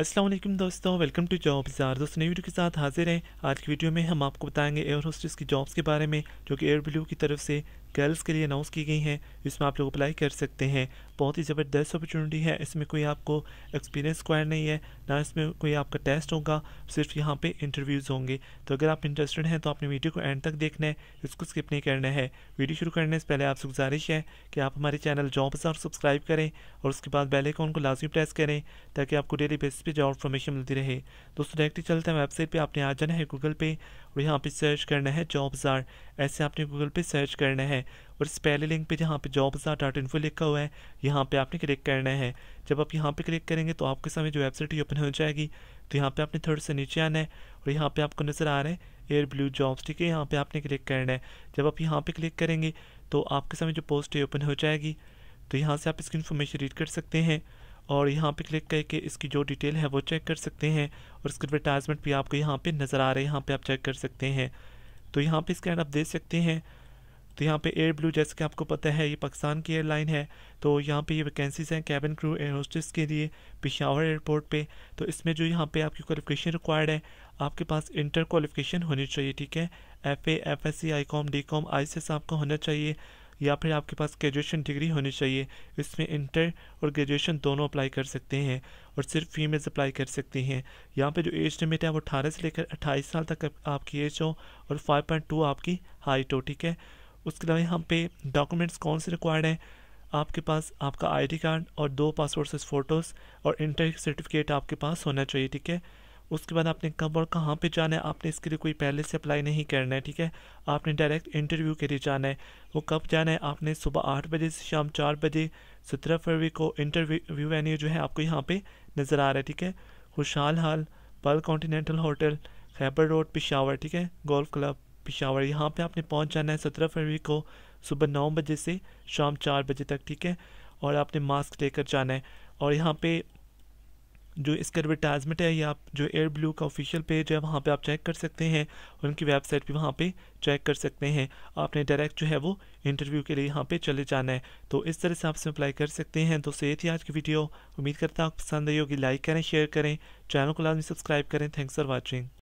असलम दोस्तों welcome to job jar दोस्तों नई वीडियो के साथ हाजिर हैं आज की वीडियो में हम आपको बताएंगे एयर होस्टेस की जॉब्स के बारे में जो कि एयर ब्लू की तरफ से गर्ल्स के लिए अनाउंस की गई हैं इसमें आप लोग अप्लाई कर सकते हैं बहुत ही ज़बरदस्त अपॉर्चुनिटी है इसमें कोई आपको एक्सपीरियंस रिक्वायर नहीं है ना इसमें कोई आपका टेस्ट होगा सिर्फ यहाँ पे इंटरव्यूज़ होंगे तो अगर आप इंटरेस्टेड हैं तो आपने वीडियो को एंड तक देखना है इसको स्किप नहीं करना है वीडियो शुरू करने से पहले आपसे गुजारिश है कि आप हमारे चैनल जॉब और सब्सक्राइब करें और उसके बाद बेल आइकॉन को लाजमी प्रेस करें ताकि आपको डेली बेसिस पर जॉब इन्फॉर्मेशन मिलती रहे दोस्तों डायरेक्टली चलते हैं वेबसाइट पर आपने आ जाना है गूगल पे और यहाँ पे सर्च करना है जॉब आर ऐसे आपने गूगल पे सर्च करना है और इस पहले लिंक पे जहाँ पे जॉब जार डॉट इन्फो लिखा हुआ है यहाँ पे आपने क्लिक करना है जब आप यहाँ पे क्लिक करेंगे तो आपके सामने जो वेबसाइट ही ओपन हो जाएगी तो यहाँ पे आपने थोड़ा सा नीचे आना है और यहाँ पे आपको नज़र आ रहा है एयर ब्लू जॉब्स ठीक है यहाँ पर आपने क्लिक करना है जब आप यहाँ पर क्लिक करेंगे तो आपके सामने जो पोस्ट है ओपन हो जाएगी तो यहाँ से आप इसकी इन्फॉर्मेशन रीड कर सकते हैं और यहाँ पे क्लिक करके इसकी जो डिटेल है वो चेक कर सकते हैं और इसके एडवर्टाइजमेंट भी आपको यहाँ पे नज़र आ रहे हैं यहाँ पे आप चेक कर सकते हैं तो यहाँ पे इसके आप देख सकते हैं तो यहाँ पे एयर ब्लू जैसे कि आपको पता है ये पाकिस्तान की एयरलाइन है तो यहाँ पे ये वैकेंसीज़ हैं कैबिन क्रू एयर होस्टेस के लिए पिशावर एयरपोर्ट पे तो इसमें जो यहाँ पे आपकी क्वालिफिकेशन रिक्वायर्ड है आपके पास इंटर क्वालिफिकेशन होनी चाहिए ठीक है F A F S C I com D com I C S आपका होना चाहिए या फिर आपके पास ग्रेजुएशन डिग्री होनी चाहिए इसमें इंटर और ग्रेजुएशन दोनों अप्लाई कर सकते हैं और सिर्फ फीमेल्स अप्लाई कर सकती हैं यहाँ पे जो एज लिमिट है वो अठारह से लेकर अट्ठाईस साल तक आपकी एज हो और फाइव पॉइंट टू आपकी हाइट हो ठीक है उसके अलावा यहाँ पे डॉक्यूमेंट्स कौन से रिक्वायर्ड हैं आपके पास आपका डी कार्ड और दो पासपोर्ट साइज फ़ोटोज़ और इंटर सर्टिफिकेट आपके पास होना चाहिए ठीक है उसके बाद आपने कब और कहाँ पे जाना है आपने इसके लिए कोई पहले से अप्लाई नहीं करना है ठीक है आपने डायरेक्ट इंटरव्यू के लिए जाना है वो कब जाना है आपने सुबह आठ बजे से शाम चार बजे सत्रह फरवरी को इंटरव्यू वेन्यू जो है आपको यहाँ पर नज़र आ रहा है ठीक है खुशहाल हाल Pearl Continental Hotel Khyber Road Peshawar ठीक है गोल्फ क्लब पिशावर यहाँ पर आपने पहुँच जाना है सत्रह फरवरी को सुबह नौ बजे से शाम चार बजे तक ठीक है और आपने मास्क लेकर जाना है और यहाँ पे जो इसका एडवर्टाइजमेंट है या आप जो एयर ब्लू का ऑफिशियल पेज है वहाँ पे आप चेक कर सकते हैं उनकी वेबसाइट भी वहाँ पे चेक कर सकते हैं आपने डायरेक्ट जो है वो इंटरव्यू के लिए यहाँ पे चले जाना है तो इस तरह से आप इसमें अप्लाई कर सकते हैं दोस्तों ये थी आज की वीडियो उम्मीद करता हूँ पसंद आई होगी लाइक करें शेयर करें चैनल को लाजमी सब्सक्राइब करें थैंक्स फॉर वॉचिंग